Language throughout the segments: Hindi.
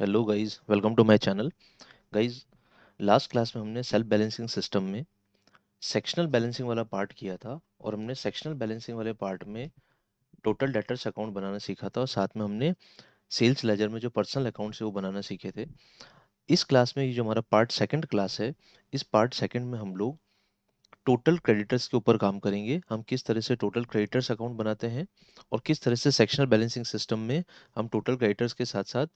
Hello guys welcome to my channel guys last class में हमने सेल्फ बैलेंसिंग सिस्टम में सेक्शनल बैलेंसिंग वाला पार्ट किया था और हमने सेक्शनल बैलेंसिंग वाले पार्ट में टोटल डेटर्स अकाउंट बनाना सीखा था और साथ में हमने सेल्स लेजर में जो पर्सनल अकाउंट से वो बनाना सीखे थे इस क्लास में ये जो हमारा पार्ट सेकेंड क्लास है इस पार्ट सेकेंड में हम लोग टोटल क्रेडिटर्स के ऊपर काम करेंगे हम किस तरह से टोटल क्रेडिटर्स अकाउंट बनाते हैं और किस तरह से सेक्शनल बैलेंसिंग सिस्टम में हम टोटल क्रेडिटर्स के साथ साथ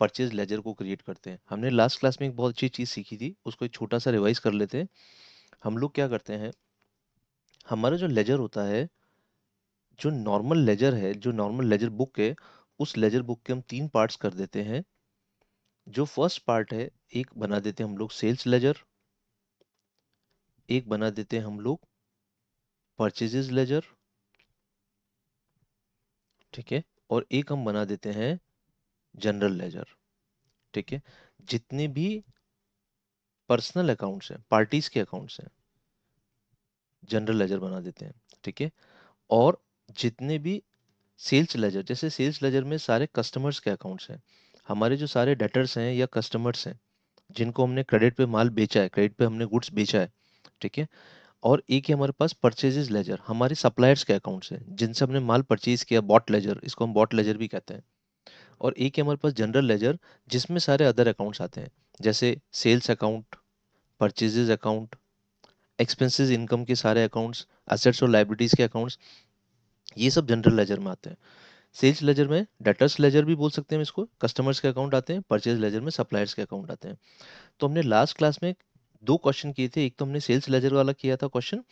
परचेज लेजर को क्रिएट करते हैं हमने लास्ट क्लास में एक बहुत अच्छी चीज़ सीखी थी उसको एक छोटा सा रिवाइज कर लेते हैं हम लोग क्या करते हैं हमारा जो लेजर होता है जो नॉर्मल लेजर है जो नॉर्मल लेजर बुक है उस लेजर बुक के हम तीन पार्ट्स कर देते हैं जो फर्स्ट पार्ट है एक बना देते हैं हम लोग सेल्स लेजर एक बना देते हैं हम लोग परचेजेज लेजर ठीक है और एक हम बना देते हैं जनरल लेजर ठीक है जितने भी पर्सनल अकाउंट्स हैं पार्टीज के अकाउंट्स हैं जनरल लेजर बना देते हैं ठीक है और जितने भी सेल्स लेजर जैसे सेल्स लेजर में सारे कस्टमर्स के अकाउंट्स हैं हमारे जो सारे डेटर्स हैं या कस्टमर्स हैं जिनको हमने क्रेडिट पे माल बेचा है क्रेडिट पे हमने गुड्स बेचा है ठीक है और एक ही हमारे पास परचेजेज लेजर हमारे सप्लायर्स के अकाउंट्स हैं जिनसे हमने माल परचेज किया बॉट लेजर इसको हम बॉट लेजर भी कहते हैं और एक है हमारे पास जनरल लेजर जिसमें सारे अदर अकाउंट्स आते हैं जैसे sales account purchases account expenses income के सारे अकाउंट्स असेट्स और लाइब्रिटीज के अकाउंट्स ये सब जनरल लेजर में आते हैं सेल्स लेजर में डेटर्स लेजर भी बोल सकते हैं इसको कस्टमर्स के अकाउंट आते हैं परचेज लेजर में सप्लायर्स के अकाउंट आते हैं तो हमने लास्ट क्लास में दो क्वेश्चन किए थे एक तो हमने सेल्स लेजर वाला किया था क्वेश्चन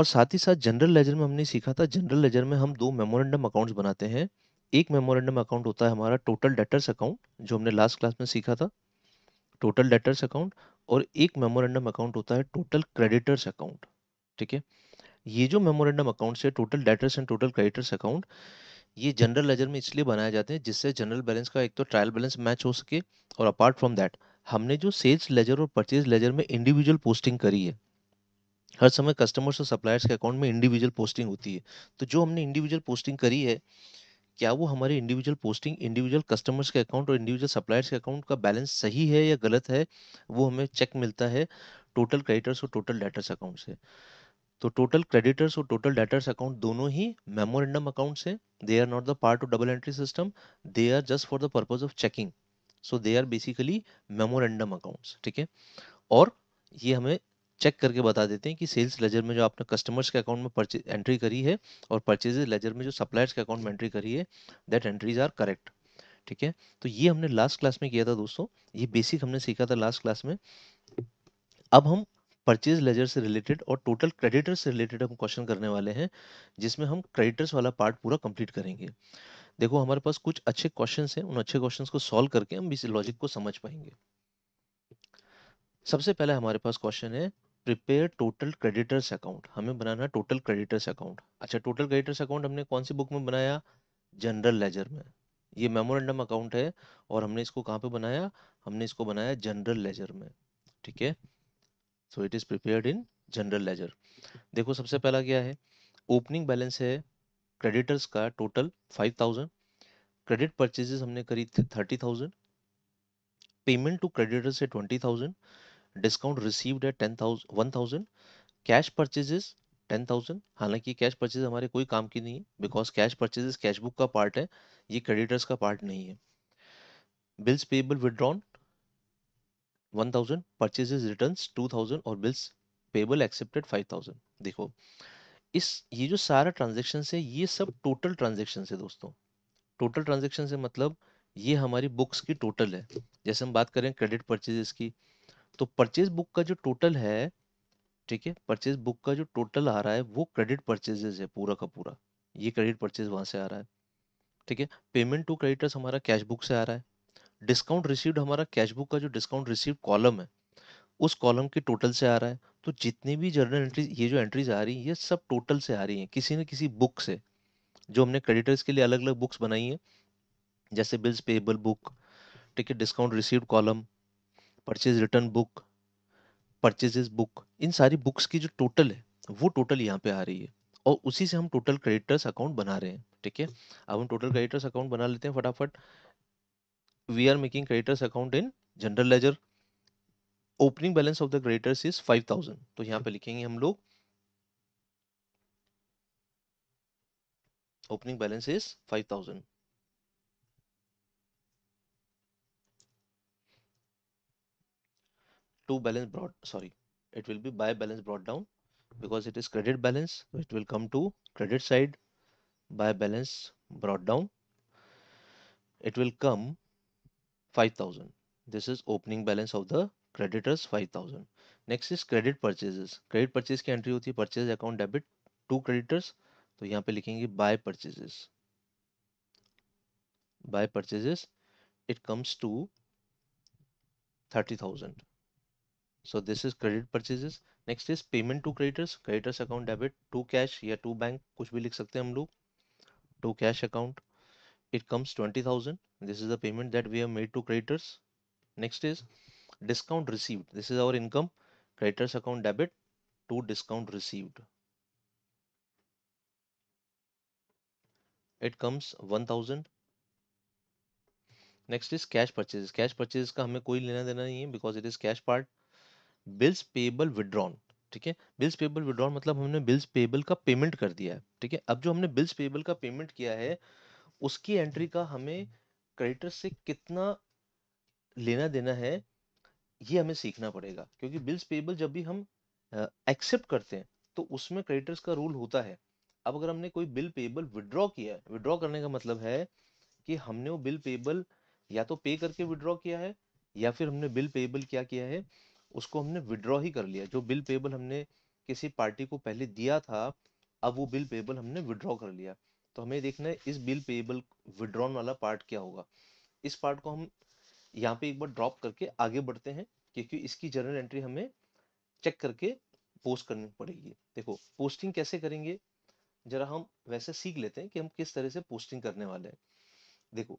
और साथ ही साथ जनरल लेजर में हमने सीखा था जनरल लेजर में हम दो मेमोरेंडम अकाउंट्स बनाते हैं एक मेमोरेंडम अकाउंट होता है हमारा टोटल डेटर्स अकाउंट जो हमने लास्ट क्लास में सीखा था टोटल डेटर्स अकाउंट और एक मेमोरेंडम अकाउंट होता है टोटल क्रेडिटर्स अकाउंट ठीक है ये जो मेमोरेंडम अकाउंट है total debtors and total creditors account ये जनरल लेजर में इसलिए बनाए जाते हैं जिससे जनरल बैलेंस का एक तो ट्रायल बैलेंस मैच हो सके और अपार्ट फ्रॉम दैट हमने जो सेल्स लेजर और परचेज लेजर में इंडिविजुअल पोस्टिंग करी है हर समय कस्टमर्स और सप्लायर्स के अकाउंट में इंडिविजुअल पोस्टिंग होती है तो जो हमने इंडिविजुअल पोस्टिंग करी है क्या वो हमारे इंडिविजुअल पोस्टिंग इंडिविजुअल कस्टमर्स के अकाउंट और इंडिविजुअल सप्लायर्स के अकाउंट का बैलेंस सही है या गलत है वो हमें चेक मिलता है टोटल क्रेडिटर्स और टोटल डेटर्स अकाउंट से तो टोटल क्रेडिटर्स और टोटल डेटर्स अकाउंट दोनों ही मेमोरेंडम अकाउंट्स हैं they are not the part of double entry system they are just for the purpose of checking so they are basically memorandum accounts ठीक है और ये हमें चेक करके बता देते हैं कि सेल्स लेजर में जो आपने कस्टमर्स के अकाउंट में एंट्री करी है और परचेज लेजर में जो सप्लायर्स के अकाउंट में एंट्री करी है दैट एंट्रीज आर करेक्ट ठीक है तो ये हमने लास्ट क्लास में किया था दोस्तों ये बेसिक हमने सीखा था लास्ट क्लास में अब हम परचेज लेजर से रिलेटेड और टोटल क्रेडिटर्स से रिलेटेड हम क्वेश्चन करने वाले हैं जिसमें हम क्रेडिटर्स वाला पार्ट पूरा कंप्लीट करेंगे देखो हमारे पास कुछ अच्छे क्वेश्चन हैं उन अच्छे क्वेश्चन को सॉल्व करके हम इस लॉजिक को समझ पाएंगे सबसे पहले हमारे पास क्वेश्चन है प्रिपेयर टोटल क्रेडिटर्स अकाउंट हमें बनाना टोटल क्रेडिटर्स अकाउंट अच्छा टोटल क्रेडिटर्स अकाउंट हमने कौन सी बुक में बनाया जनरल लेजर में ये मेमोरेंडम अकाउंट है और हमने इसको कहाँ पे बनाया हमने इसको बनाया जनरल लेजर में ठीक है so it is prepared in general ledger देखो सबसे पहला क्या है ओपनिंग बैलेंस है क्रेडिटर्स का total five thousand credit purchases हमने करी thirty thousand payment to creditors है ट्वेंटी थाउजेंड डिस्काउंट रिसीव्ड है ten thousand one thousand cash purchases ten thousand हालांकि कैश परचेज हमारे कोई काम की नहीं है because cash purchases cash book का पार्ट है ये क्रेडिटर्स का पार्ट नहीं है bills payable withdrawn one thousand purchases return two thousand और bills payable accepted five thousand देखो इस ये जो सारा ट्रांजेक्शन है ये सब टोटल ट्रांजेक्शन है दोस्तों टोटल ट्रांजेक्शन से मतलब ये हमारी बुक्स की टोटल है जैसे हम बात करें क्रेडिट परचेजेस की तो परचेज बुक का जो टोटल है ठीक है परचेज बुक का जो टोटल आ रहा है वो क्रेडिट परचेजेज है पूरा का पूरा ये क्रेडिट परचेज वहाँ से आ रहा है ठीक है पेमेंट टू क्रेडिटर्स हमारा कैश बुक से आ रहा है डिस्काउंट रिसीव्ड हमारा कैश बुक का जो डिस्काउंट रिसीव कॉलम है उस कॉलम के टोटल से आ रहा है तो जितनी भी जर्नल एंट्रीज ये जो एंट्रीज आ रही हैं ये सब टोटल से आ रही हैं किसी न किसी बुक से जो हमने क्रेडिटर्स के लिए अलग अलग बुक्स बनाई हैं जैसे बिल्स पेबल बुक ठीक है discount received column purchase return book purchases book इन सारी बुक्स की जो टोटल है वो टोटल यहाँ पे आ रही है और उसी से हम टोटल क्रेडिटर्स अकाउंट बना रहे हैं ठीक है अब हम टोटल क्रेडिटर्स अकाउंट बना लेते हैं फटाफट we are making creditors account in general ledger opening balance of the creditors is thousand तो यहाँ पे लिखेंगे हम लोग opening balance is five thousand to balance brought sorry it will be by balance brought down because it is credit balance it will come to credit side by balance brought down it will come 5000 this is opening balance of the creditors 5000 next is credit purchases credit purchase की entry होती है purchase account debit to creditors तो यहाँ पे लिखेंगे by purchases by purchases it comes to 30000 so this is credit purchases next is payment to creditors creditors account debit to cash या to bank कुछ भी लिख सकते हैं हम लोग to cash account it comes 20000 this is the payment that we have made to creditors next is discount received this is our income creditors account debit to discount received it comes 1000 next is cash purchase cash purchase का हमें कोई लेना देना नहीं है because it is cash part bills payable withdrawn ठीक है बिल्स पेबल विड्रॉन मतलब हमने बिल्स पेबल का पेमेंट कर दिया है ठीक है अब जो हमने बिल्स पेबल का पेमेंट किया है उसकी एंट्री का हमें क्रेडिटर से कितना लेना देना है ये हमें सीखना पड़ेगा क्योंकि बिल्स पेबल जब भी हम एक्सेप्ट करते हैं तो उसमें क्रेडिटर्स का रूल होता है अब अगर हमने कोई बिल पेबल विड्रॉ किया है विड्रॉ करने का मतलब है कि हमने वो बिल पेबल या तो पे करके विड्रॉ किया है या फिर हमने बिल पेबल क्या किया है उसको हमने विड्रॉ ही कर लिया जो बिल पेबल हमने किसी पार्टी को पहले दिया था अब वो बिल पेबल हमने विड्रॉ कर लिया तो हमें देखना है इस बिल पेबल विड्रॉन वाला पार्ट क्या होगा इस पार्ट को हम यहाँ पे एक बार ड्रॉप करके आगे बढ़ते हैं क्योंकि इसकी जर्नल एंट्री हमें चेक करके पोस्ट करनी पड़ेगी देखो पोस्टिंग कैसे करेंगे जरा हम वैसे सीख लेते हैं कि हम किस तरह से पोस्टिंग करने वाले हैं देखो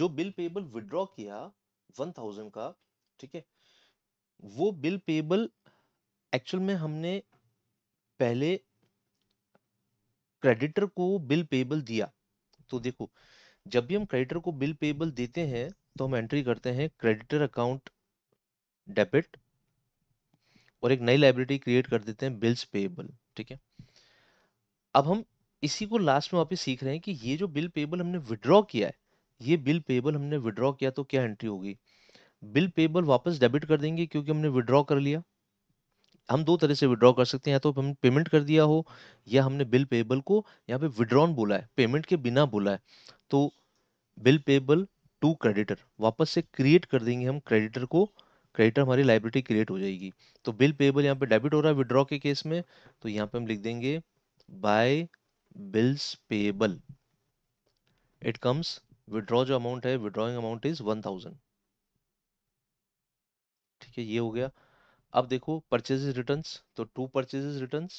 जो बिल पेबल विड्रॉ किया वन थाउजेंड का ठीक है वो बिल पेबल एक्चुअल में हमने पहले क्रेडिटर को बिल पेबल दिया तो देखो जब भी हम क्रेडिटर को बिल पेबल देते हैं तो हम एंट्री करते हैं क्रेडिटर अकाउंट डेबिट और एक नई लाइब्रेरी क्रिएट कर देते हैं बिल्स पेबल ठीक है अब हम इसी को लास्ट में वापस सीख रहे हैं कि ये जो बिल पेबल हमने विड्रॉ किया है ये बिल पेबल हमने विड्रॉ किया तो क्या एंट्री होगी बिल पेबल वापस डेबिट कर देंगे क्योंकि हमने विड्रॉ कर लिया हम दो तरह से विड्रॉ कर सकते हैं या तो हम पेमेंट कर दिया हो या हमने बिल पेबल को यहाँ पे विड्रॉन बोला है पेमेंट के बिना बोला है तो बिल पेबल टू क्रेडिटर वापस से क्रिएट कर देंगे हम क्रेडिटर को क्रेडिटर हमारी लाइब्रेरी क्रिएट हो जाएगी तो बिल पेबल यहाँ पे डेबिट हो रहा है विड्रॉ के केस में तो यहाँ पे हम लिख देंगे by bills payable it comes withdraw जो अमाउंट है withdrawing amount is one thousand ठीक है ये हो गया अब देखो परचेजेज रिटर्न्स तो to purchases returns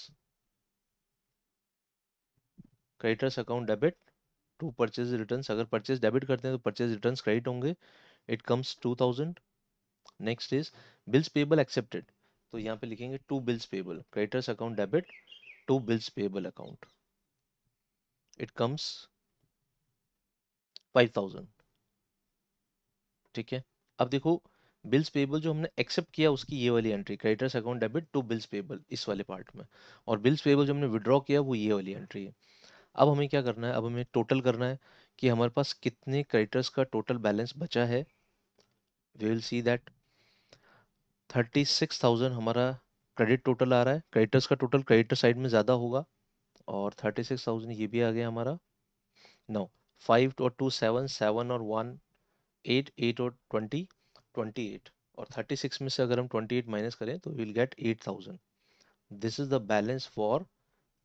creditors account debit to purchase returns अगर परचेज डेबिट करते हैं तो परचेज रिटर्न्स क्रेडिट होंगे it comes two thousand next is bills payable accepted तो यहाँ पे लिखेंगे to bills payable creditors account debit to bills payable account it comes five thousand ठीक है अब देखो बिल्स पेबल जो हमने एक्सेप्ट किया उसकी ये वाली entry creditors account debit to bills payable इस वाले पार्ट में और बिल्स पेबल जो हमने विड्रॉ किया वो ये वाली एंट्री है अब हमें क्या करना है अब हमें टोटल करना है कि हमारे पास कितने क्रेडिटर्स का टोटल बैलेंस बचा है we will see that thirty six thousand हमारा क्रेडिट टोटल आ रहा है क्रेडिटर्स का टोटल क्रेडिटर साइड में ज़्यादा होगा और थर्टी सिक्स थाउजेंड ये भी आ गया हमारा नौ फाइव और टू सेवन सेवन और वन एट एट और ट्वेंटी ट्वेंटी एट और थर्टी सिक्स में से अगर हम ट्वेंटी एट माइनस करें तो will get eight thousand this is the balance for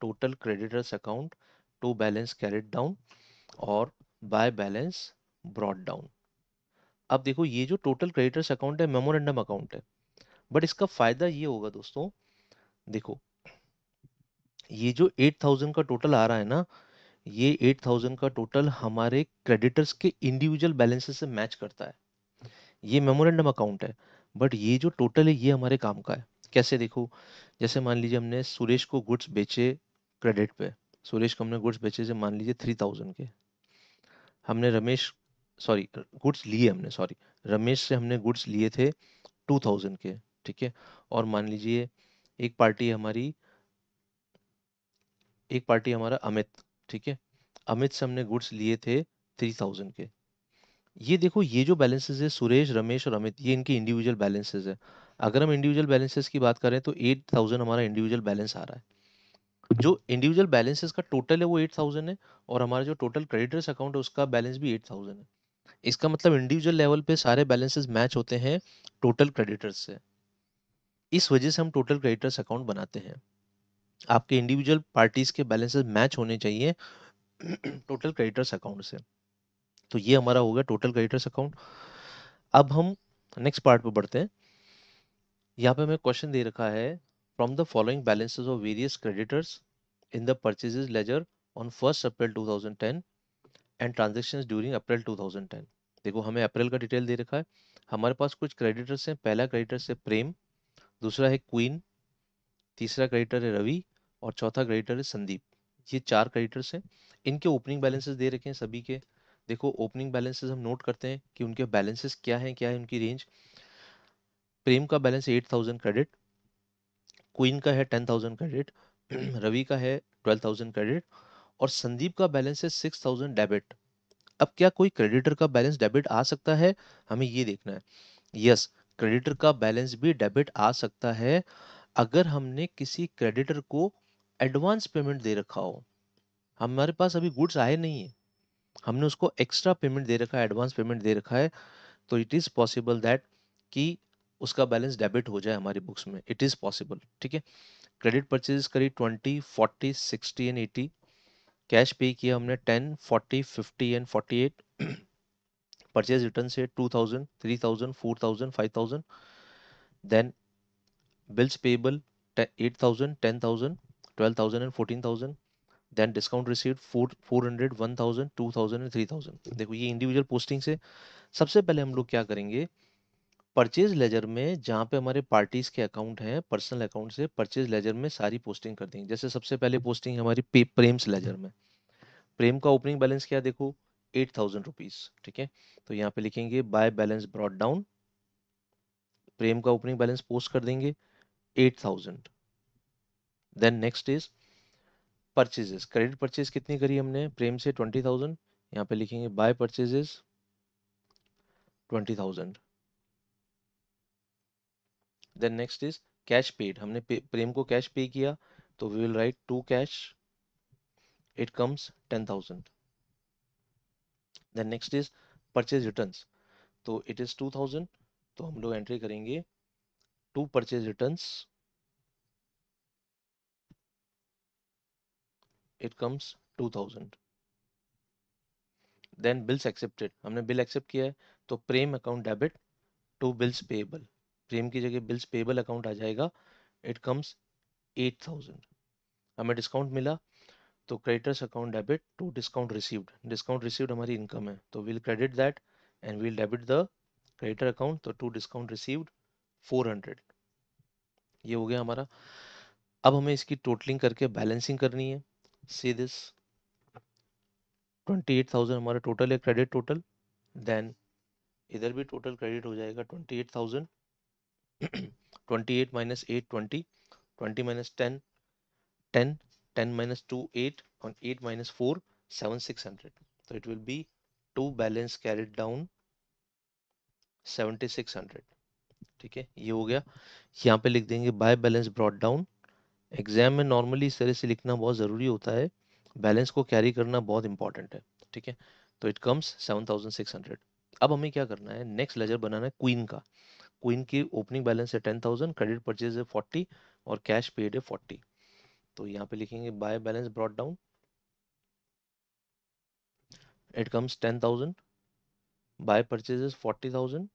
total creditors account to balance carried down और बाय बैलेंस ब्रॉड डाउन अब देखो ये जो टोटल क्रेडिटर्स अकाउंट है मेमोरेंडम अकाउंट है बट इसका फायदा ये होगा दोस्तों देखो ये जो एट थाउजेंड का टोटल आ रहा है ना ये एट थाउजेंड का टोटल हमारे क्रेडिटर्स के इंडिविजुअल बैलेंसेस से मैच करता है ये मेमोरेंडम अकाउंट है बट ये जो टोटल है ये हमारे काम का है कैसे देखो जैसे मान लीजिए हमने सुरेश को गुड्स बेचे क्रेडिट पे सुरेश को हमने गुड्स बेचे मान लीजिए थ्री थाउजेंड के हमने रमेश सॉरी गुड्स लिए हमने सॉरी रमेश से हमने गुड्स लिए थे टू थाउजेंड के ठीक है और मान लीजिए एक पार्टी हमारी एक पार्टी हमारा अमित ठीक है अमित से हमने गुड्स लिए थे थ्री थाउजेंड के ये देखो ये जो बैलेंसेज है सुरेश रमेश और अमित ये इनके इंडिविजुअल बैलेंसेज है अगर हम इंडिविजुअल बैलेंसेज की बात करें तो एट थाउजेंड हमारा इंडिविजुअल बैलेंस आ रहा है जो इंडिविजुअल बैलेंसेज का टोटल है वो एट थाउजेंड है और हमारा जो टोटल क्रेडिटर्स अकाउंट है उसका बैलेंस भी एट थाउजेंड है इसका मतलब इंडिविजुअल लेवल पे सारे बैलेंसेज मैच होते हैं टोटल क्रेडिटर्स से इस वजह से हम टोटल क्रेडिटर्स अकाउंट बनाते हैं आपके इंडिविजुअल पार्टीज के बैलेंसेज मैच होने चाहिए टोटल क्रेडिटर्स अकाउंट से तो ये हमारा हो गया टोटल क्रेडिटर्स अकाउंट अब हम नेक्स्ट पार्ट पे बढ़ते हैं यहाँ पे हमें क्वेश्चन दे रखा है from the following balances of various creditors in the purchase ledger on first April two and transaction during April two देखो हमें अप्रैल का डिटेल दे रखा है हमारे पास कुछ क्रेडिटर्स हैं पहला क्रेडिटर है प्रेम दूसरा है क्वीन तीसरा क्रेडिटर है रवि और चौथा क्रेडिटर है संदीप ये चार क्रेडिटर्स हैं इनके ओपनिंग बैलेंसेस दे रखे हैं सभी के देखो ओपनिंग बैलेंसेस हम नोट करते हैं कि उनके बैलेंसेस क्या हैं क्या है उनकी रेंज प्रेम का balance eight thousand credit Queen का है टेन थाउजेंड क्रेडिट रवि का है ट्वेल्व थाउजेंड क्रेडिट और संदीप का बैलेंस है सिक्स थाउजेंड डेबिट अब क्या कोई क्रेडिटर का बैलेंस डेबिट आ सकता है हमें ये देखना है यस क्रेडिटर का बैलेंस भी डेबिट आ सकता है अगर हमने किसी क्रेडिटर को एडवांस पेमेंट दे रखा हो हमारे पास अभी गुड्स आए नहीं है हमने उसको एक्स्ट्रा पेमेंट दे रखा है एडवांस पेमेंट दे रखा है तो इट इज़ पॉसिबल दैट कि उसका बैलेंस डेबिट हो जाए हमारी बुक्स में इट इज़ पॉसिबल ठीक है क्रेडिट परचेज करी twenty forty sixty and eighty cash pay किया हमने ten forty fifty and forty eight purchase return से two thousand three thousand four thousand five thousand then bills payable eight thousand ten thousand twelve thousand and fourteen thousand then discount received four four hundred one thousand two thousand and three thousand देखो ये इंडिविजुअल पोस्टिंग से सबसे पहले हम लोग क्या करेंगे परचेज लेजर में जहाँ पे हमारे पार्टीज के अकाउंट हैं पर्सनल अकाउंट से परचेज लेजर में सारी पोस्टिंग कर देंगे जैसे सबसे पहले पोस्टिंग है हमारी प्रेम्स लेजर में प्रेम का ओपनिंग बैलेंस क्या देखो एट थाउजेंड रुपीज ठीक है तो यहाँ पे लिखेंगे by balance brought down Prem का ओपनिंग बैलेंस पोस्ट कर देंगे eight thousand then next is purchases credit purchase कितनी करी हमने प्रेम से ट्वेंटी थाउजेंड यहाँ पे लिखेंगे by purchases twenty thousand then next is cash paid हमने पे, प्रेम को कैश पे किया तो we will write to cash it comes ten thousand then next is purchase return तो इट इज टू थाउजेंड तो हम लोग एंट्री करेंगे to purchase returns it comes 2000 then bills accepted हमने बिल एक्सेप्ट किया है तो Prem account debit to bills payable Prem की जगह बिल्स पेएबल अकाउंट आ जाएगा इट कम्स 8000 हमें डिस्काउंट मिला तो creditors account debit to discount received discount received हमारी इनकम है तो will credit that and will debit the creditor account तो टू डिस्काउंट रिसीव्ड 400 ये हो गया हमारा अब हमें इसकी टोटलिंग करके बैलेंसिंग करनी है see this 28,000 हमारा टोटल है क्रेडिट टोटल देन इधर भी टोटल क्रेडिट हो जाएगा 28,000 28 minus eight twenty twenty minus ten ten ten minus two eight और eight minus four seven six hundred तो it will be to balance carried down seventy six hundred ठीक है ये हो गया यहाँ पे लिख देंगे by balance brought down exam में नॉर्मली इस तरह से लिखना बहुत ज़रूरी होता है बैलेंस को कैरी करना बहुत इंपॉर्टेंट है ठीक है तो it comes seven thousand six hundred अब हमें क्या करना है नेक्स्ट लेजर बनाना है क्वीन का क्वीन की ओपनिंग बैलेंस है टेन थाउजेंड क्रेडिट परचेज है फोर्टी और कैश पेड है फोर्टी तो यहाँ पे लिखेंगे by balance brought down it comes ten thousand by forty thousand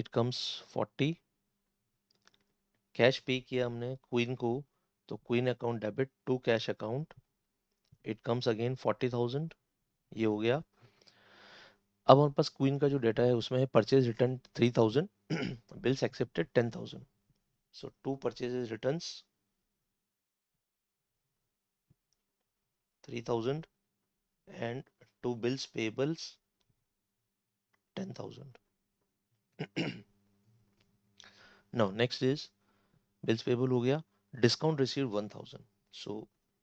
it comes forty cash pay किया हमने क्वीन को तो Queen account debit to cash account it comes again forty thousand ये हो गया अब हमारे पास क्वीन का जो डेटा है उसमें है purchase return three thousand bills accepted ten thousand so to purchase return three thousand and to bills payables ten thousand now next is bills payable हो गया discount received one thousand so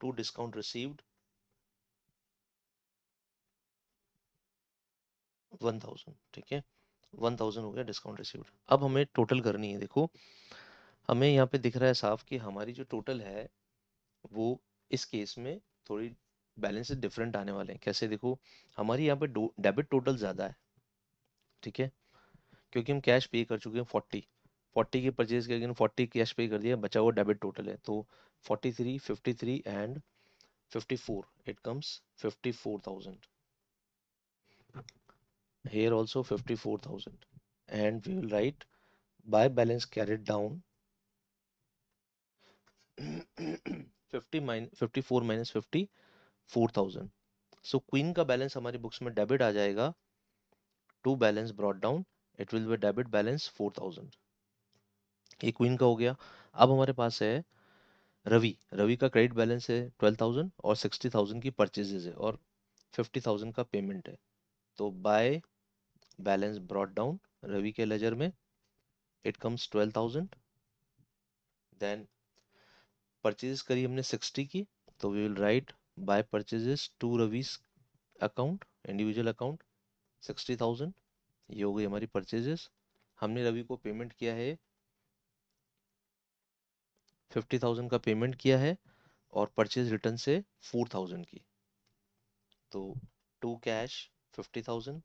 to discount received one thousand ठीक है वन थाउजेंड हो गया डिस्काउंट रिसीव्ड अब हमें टोटल करनी है देखो हमें यहाँ पे दिख रहा है साफ कि हमारी जो टोटल है वो इस केस में थोड़ी बैलेंस डिफरेंट आने वाले हैं कैसे देखो हमारी यहाँ पे डेबिट टोटल ज़्यादा है ठीक है क्योंकि हम कैश पे कर चुके हैं फोर्टी फोर्टी की परचेज करके फोर्टी कैश पे कर दिया बचा हुआ डेबिट टोटल है तो forty three fifty three and fifty four it comes fifty 54000 here also 54000 and we will write by balance carried down 50 minus 54 minus 54000 so queen का बैलेंस हमारी बुक्स में डेबिट आ जाएगा to balance brought down it will be debit balance 4000 ये क्वीन का हो गया अब हमारे पास है रवि रवि का क्रेडिट बैलेंस है ट्वेल्व थाउजेंड और सिक्सटी थाउजेंड की परचेजेज है और फिफ्टी थाउजेंड का पेमेंट है तो by balance brought down Ravi के लेजर में it comes twelve thousand then purchase करी हमने सिक्सटी की तो we will write by purchases to Ravi's account individual account sixty thousand ये हो गई हमारी परचेजेस हमने रवि को पेमेंट किया है फिफ्टी थाउजेंड का पेमेंट किया है और परचेज रिटर्न से फोर थाउजेंड की तो to cash fifty thousand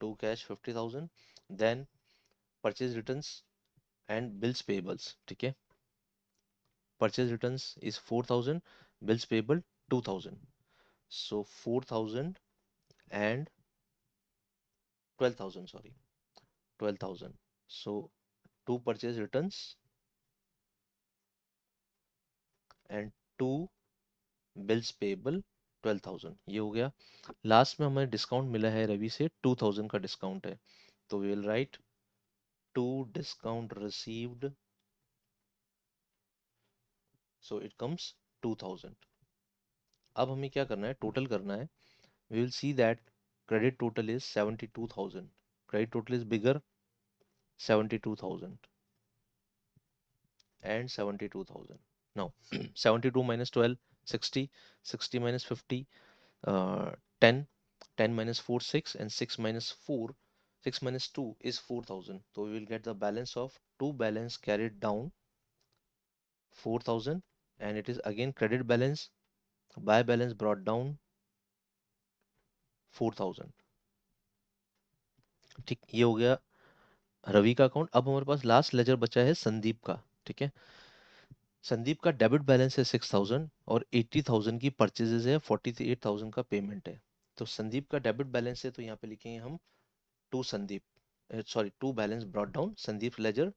to cash fifty thousand then purchase return and bills payables ठीक है purchase return is four thousand bills payable two thousand so four thousand and twelve thousand sorry 12000 so two purchase returns and to bills payable 12,000 ये हो गया लास्ट में हमें डिस्काउंट मिला है रवि से 2,000 का डिस्काउंट है तो we will write to discount received so it comes 2,000 अब हमें क्या करना है टोटल करना है we will see that credit total is 72,000 credit total is bigger 72,000 and 72,000 now 72 minus 12 60 60 minus 50 uh, 10 10 minus 4 6 and 6 minus 4 6 minus 2 is 4000 so we will get the balance of two balance carried down 4000 and it is again credit balance buy balance brought down 4000 ठीक ये हो गया रवि का अकाउंट अब हमारे पास लास्ट लेजर बचा है संदीप का ठीक है संदीप का डेबिट बैलेंस है सिक्स थाउजेंड और एट्टी थाउजेंड की परचेजेज है फोर्टी एट थाउजेंड का पेमेंट है तो संदीप का डेबिट बैलेंस है तो यहाँ पे लिखेंगे हम to Sandeep sorry to balance brought down Sandeep ledger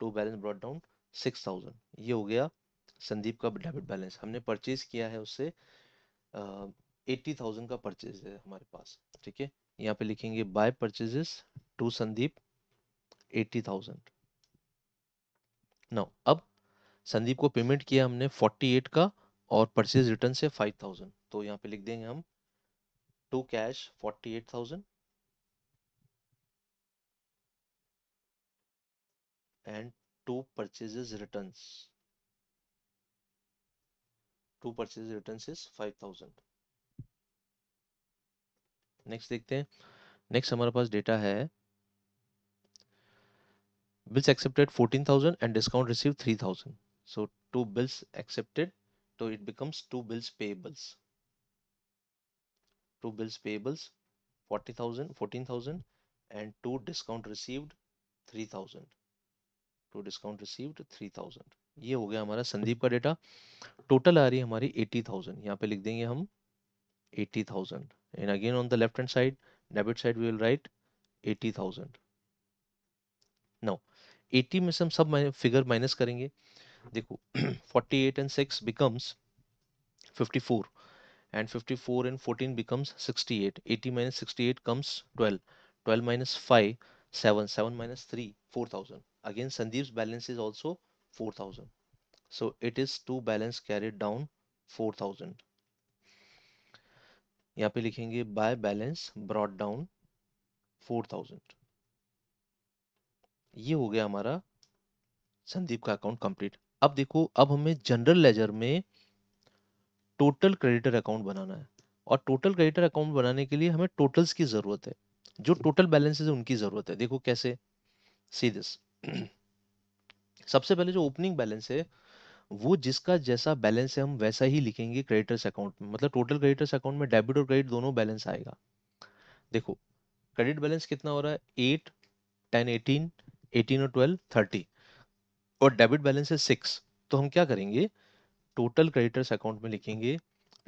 to balance brought down six thousand ये हो गया संदीप का डेबिट बैलेंस हमने परचेज किया है उससे एट्टी थाउजेंड का परचेज है हमारे पास ठीक है यहाँ पे लिखेंगे by purchases to Sandeep eighty thousand नौ अब संदीप को पेमेंट किया हमने फोर्टी एट का और परचेज रिटर्न से फाइव थाउजेंड तो यहाँ पे लिख देंगे हम to cash forty eight thousand and to purchases returns purchase return is five thousand next देखते हैं नेक्स्ट हमारे पास डेटा है bills accepted fourteen thousand and discount receive three thousand so to bills accepted तो it becomes to bills payables to bills payables forty thousand fourteen thousand and to discount received three thousand to discount received three thousand ये हो गया हमारा संदीप का डेटा टोटल आ रही है हमारी एटी थाउजेंड यहाँ पे लिख देंगे हम eighty thousand and again on the left hand side debit side we will write 80000 now 80 में से हम सब फिगर माइनस करेंगे देखो 48 and 6 becomes 54 and 54 and 14 becomes 68 80 minus 68 comes 12 12 minus 5 7 7 minus 3 4000 again sandeep's balance is also 4000 so it is to balance carried down 4000 यहाँ पे लिखेंगे by balance brought down four thousand ये हो गया हमारा संदीप का अकाउंट कंप्लीट अब देखो अब हमें जनरल लेजर में टोटल क्रेडिटर अकाउंट बनाना है और टोटल क्रेडिटर अकाउंट बनाने के लिए हमें टोटल्स की जरूरत है जो टोटल बैलेंस है उनकी जरूरत है देखो कैसे सी दिस सबसे पहले जो ओपनिंग बैलेंस है वो जिसका जैसा बैलेंस है हम वैसा ही लिखेंगे क्रेडिटर्स अकाउंट में मतलब टोटल क्रेडिटर्स अकाउंट में डेबिट और क्रेडिट दोनों बैलेंस आएगा देखो क्रेडिट बैलेंस कितना हो रहा है एट टेन एटीन एटीन और ट्वेल्व थर्टी और डेबिट बैलेंस है सिक्स तो हम क्या करेंगे टोटल क्रेडिटर्स अकाउंट में लिखेंगे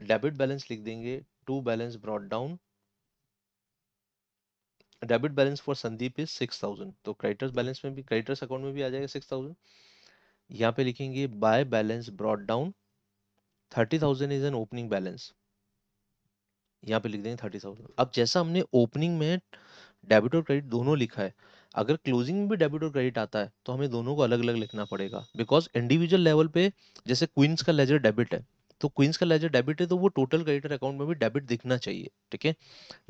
डेबिट बैलेंस लिख देंगे to balance brought down debit balance for Sandeep is six thousand तो क्रेडिटर्स बैलेंस में भी क्रेडिटर्स अकाउंट में भी आ जाएगा सिक्स थाउजेंड यहाँ पे लिखेंगे by balance brought down thirty thousand is an opening balance यहाँ पे लिख देंगे थर्टी थाउजेंड अब जैसा हमने ओपनिंग में डेबिट और क्रेडिट दोनों लिखा है अगर क्लोजिंग में भी डेबिट और क्रेडिट आता है तो हमें दोनों को अलग अलग लिखना पड़ेगा बिकॉज इंडिविजुअल लेवल पे जैसे क्वींस का लेजर डेबिट है तो क्वींस का लेजर डेबिट है तो वो टोटल क्रेडिटर अकाउंट में भी डेबिट दिखना चाहिए ठीक है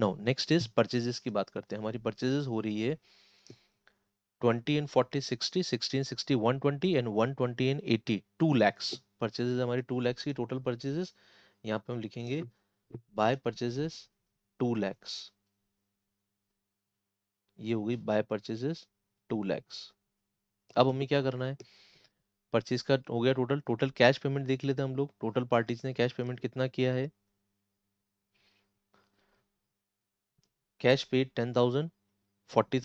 नाउ नेक्स्ट इज परचेजेस की बात करते हैं हमारी परचेजेस हो रही है 20 in 40 60 60 in 60 120 and 120 in 80 2 lakhs purchases हमारी 2 lakhs की total purchases यहाँ पे हम लिखेंगे buy purchases 2 lakhs ये गई buy purchases 2 lakhs अब हमें क्या करना है परचेज का हो गया टोटल टोटल कैश पेमेंट देख लेते हैं हम लोग टोटल पार्टीज ने कैश पेमेंट कितना किया है cash paid ten thousand forty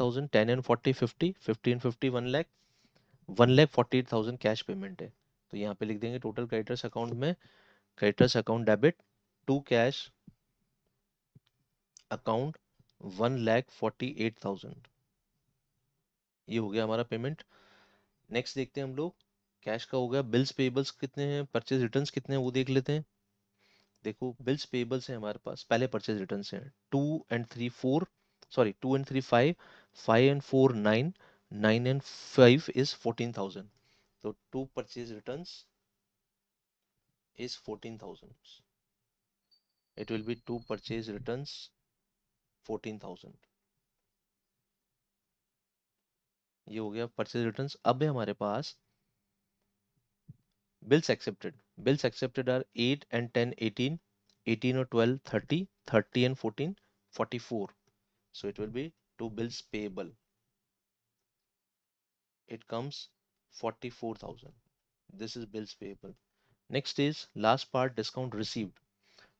and cash payment है तो पे लिख देंगे टोटल क्रेडिटर्स अकाउंट में creditors account debit to cash account ये हो गया हमारा पेमेंट नेक्स्ट देखते हैं हम लोग कैश का हो गया बिल्स पेबल्स कितने हैं परचेज रिटर्न्स कितने हैं वो देख लेते हैं देखो बिल्स पेबल्स हैं हमारे पास पहले परचेज रिटर्न्स हैं two and three four sorry 2 and 3 5 5 and 4 9 9 and 5 is 14000 so two purchase returns is 14000 it will be two purchase returns 14000 ये हो गया परचेज रिटर्न्स अब है हमारे पास bills accepted bills accepted are 8 and 10 18 18 और 12 30 30 and 14 44 So it will be two bills payable. It comes 44,000. This is bills payable. Next is last part discount received.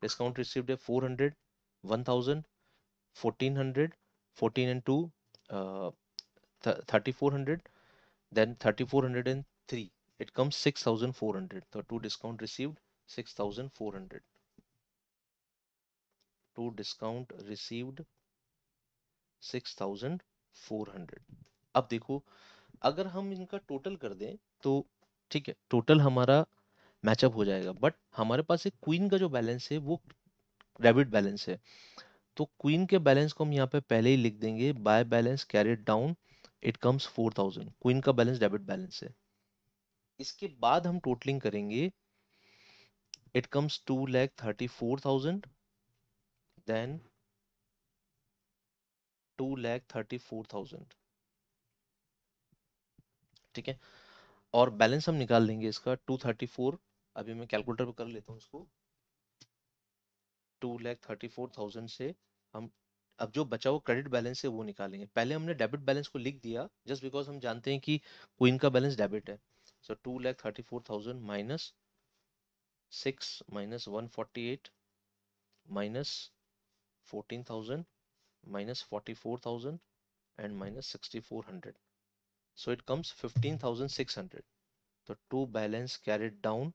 Discount received a 400, 1000, 1400, 14 and 2, uh, 3400, then 3403. It comes 6400. The two discount received 6400. Two discount received 6400 अब देखो अगर हम इनका टोटल कर दें तो ठीक है टोटल हमारा मैचअप हो जाएगा बट हमारे पास एक क्वीन का जो बैलेंस है वो रेबिट बैलेंस है तो क्वीन के बैलेंस को हम यहाँ पे पहले ही लिख देंगे by balance carried down it comes 4000 queen का बैलेंस डेबिट बैलेंस है इसके बाद हम टोटलिंग करेंगे it comes two lakh thirty four thousand then two lakh thirty four thousand ठीक है और बैलेंस हम निकाल लेंगे इसका टू थर्टी फोर अभी मैं कैलकुलेटर पे कर लेता हूँ इसको two lakh thirty four thousand से हम अब जो बचा हुआ क्रेडिट बैलेंस है वो निकालेंगे पहले हमने डेबिट बैलेंस को लिख दिया जस्ट बिकॉज हम जानते हैं कि क्वीन का बैलेंस डेबिट है so two lakh thirty four thousand minus six minus one forty eight minus fourteen thousand minus 44,000 and minus 6400. So it comes 15,600. तो टू बैलेंस carried डाउन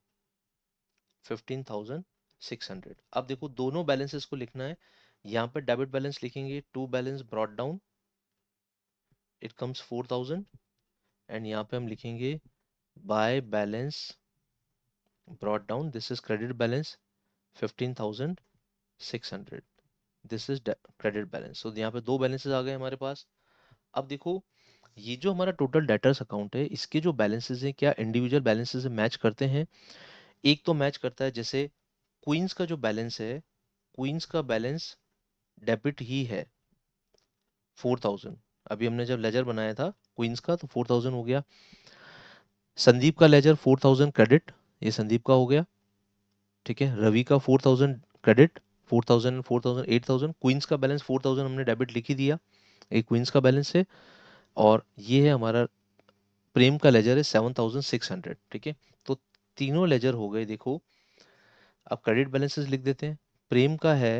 15,600. अब देखो दोनों बैलेंसेस को लिखना है यहाँ पे डेबिट बैलेंस लिखेंगे to balance brought down it comes 4,000 and यहाँ पे हम लिखेंगे by balance brought down this is credit balance 15,600. This is credit balance so यहाँ पे दो बैलेंसेज आ गए हमारे पास अब देखो ये जो हमारा टोटल डेटर्स अकाउंट है इसके जो बैलेंसेज हैं क्या इंडिविजुअल बैलेंसेज मैच करते हैं एक तो मैच करता है जैसे क्वींस का जो बैलेंस है क्वींस का बैलेंस डेबिट ही है फोर थाउजेंड अभी हमने जब लेजर बनाया था क्वींस का तो फोर थाउजेंड हो गया संदीप का लेजर फोर थाउजेंड क्रेडिट ये संदीप का हो गया ठीक है रवि का four thousand credit four thousand four thousand eight thousand queens का बैलेंस फोर थाउजेंड हमने डेबिट लिख ही दिया एक क्वींस का बैलेंस है और ये है हमारा प्रेम का लेजर है सेवन थाउजेंड सिक्स हंड्रेड ठीक है तो तीनों लेजर हो गए देखो अब क्रेडिट बैलेंसेस लिख देते हैं प्रेम का है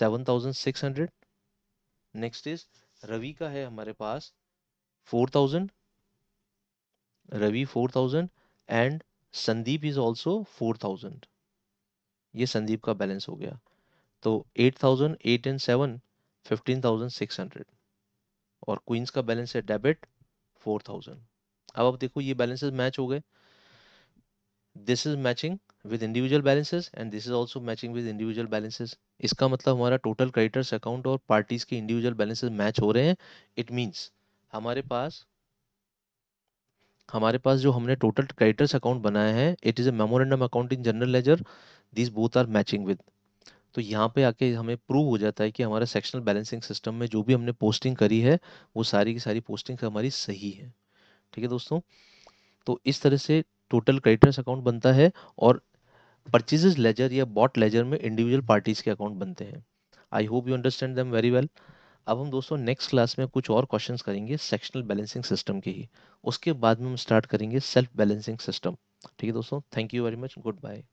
seven thousand six hundred next is Ravi का है हमारे पास four thousand Ravi four thousand and Sandeep is also four thousand ये संदीप का बैलेंस हो गया तो eight thousand eight and seven fifteen thousand six hundred और क्वींस का बैलेंस है डेबिट फोर थाउजेंड अब आप देखो ये बैलेंसेस मैच हो गए this is matching with individual balances and this is also matching with individual balances इसका मतलब हमारा टोटल क्रेडिटर्स अकाउंट और पार्टीज के इंडिविजुअल बैलेंसेज मैच हो रहे हैं इट मीन्स हमारे पास हमारे पास जो हमने टोटल क्रेडिटर्स अकाउंट बनाया है it is a memorandum account in general ledger these both are matching with तो यहाँ पे आके हमें प्रूव हो जाता है कि हमारे सेक्शनल बैलेंसिंग सिस्टम में जो भी हमने पोस्टिंग करी है वो सारी की सारी पोस्टिंग हमारी सही है ठीक है दोस्तों तो इस तरह से टोटल क्रेडिटर्स अकाउंट बनता है और परचेजेज लेजर या बॉट लेजर में इंडिविजुअल पार्टीज के अकाउंट बनते हैं I hope you understand them very well अब हम दोस्तों नेक्स्ट क्लास में कुछ और क्वेश्चन करेंगे सेक्शनल बैलेंसिंग सिस्टम के ही उसके बाद में हम स्टार्ट करेंगे सेल्फ बैलेंसिंग सिस्टम ठीक है दोस्तों thank you very much good bye